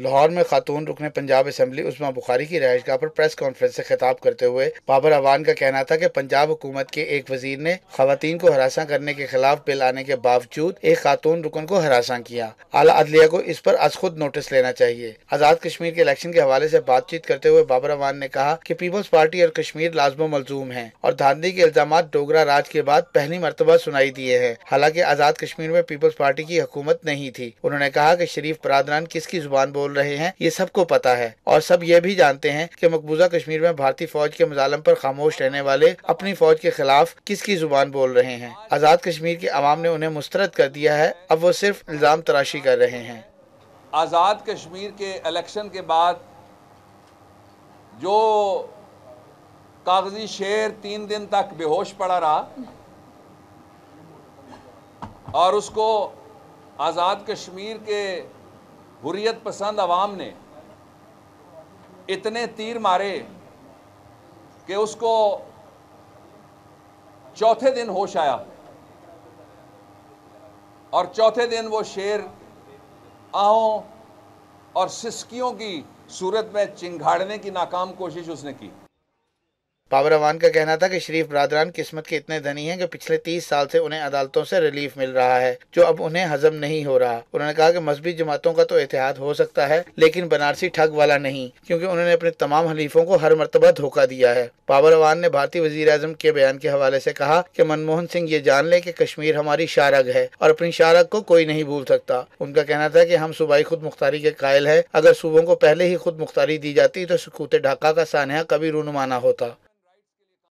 लाहौर में खातून रुकने पंजाब असम्बली उस्मा बुखारी की रहायशगाह पर प्रेस कॉन्फ्रेंस से खिताब करते हुए बाबर अवान का कहना था कि पंजाब हुकूमत के एक वजीर ने खातन को हरासा करने के खिलाफ बिल आने के बावजूद एक खातून रुकन को हरासा किया अला अदलिया को इस पर अज खुद नोटिस लेना चाहिए आजाद कश्मीर के इलेक्शन के हवाले ऐसी बातचीत करते हुए बाबर अवान ने कहा की पीपल्स पार्टी और कश्मीर लाजमो मलजूम है और धांधी के इल्जाम डोगरा राज के बाद पहली मरतबा सुनाई दिए है हालांकि आजाद कश्मीर में पीपल्स पार्टी की हुकूमत नहीं थी उन्होंने कहा की शरीफ बरदरान किसकी जुबान बोल बोल रहे हैं ये सबको पता है और सब ये भी जानते हैं कि मकबूजा कश्मीर में भारतीय फौज के मुजालम पर खामोश रहने वाले अपनी फौज के खिलाफ किसकी जुबान बोल रहे हैं आज़ाद कश्मीर के आवाम ने उन्हें मुस्तरद कर दिया है अब वो सिर्फ इल्ज़ाम तराशी कर रहे हैं आज़ाद कश्मीर के इलेक्शन के बाद जो कागजी शेर तीन दिन तक बेहोश पड़ा रहा और उसको आज़ाद कश्मीर के हुरियत पसंद आवाम ने इतने तीर मारे कि उसको चौथे दिन होश आया और चौथे दिन वो शेर आहों और सिसकियों की सूरत में चिंगाड़ने की नाकाम कोशिश उसने की अवान का कहना था कि शरीफ बरदरान किस्मत के इतने धनी हैं कि पिछले तीस साल से उन्हें अदालतों से रिलीफ मिल रहा है जो अब उन्हें हजम नहीं हो रहा उन्होंने कहा कि मजहबी जमातों का तो एहतियात हो सकता है लेकिन बनारसी ठग वाला नहीं क्योंकि उन्होंने अपने तमाम हलीफों को हर मरतबा धोखा दिया है अवान ने भारतीय वजी अजम के बयान के हवाले से कहा कि मनमोहन सिंह ये जान ले की कश्मीर हमारी शारग है और अपनी शारग को कोई नहीं भूल सकता उनका कहना था की हम सूबाई खुद मुख्तारी के कायल है अगर सूबों को पहले ही खुद मुख्तारी दी जाती तो सकूत ढाका का सानहा कभी रूनुमाना होता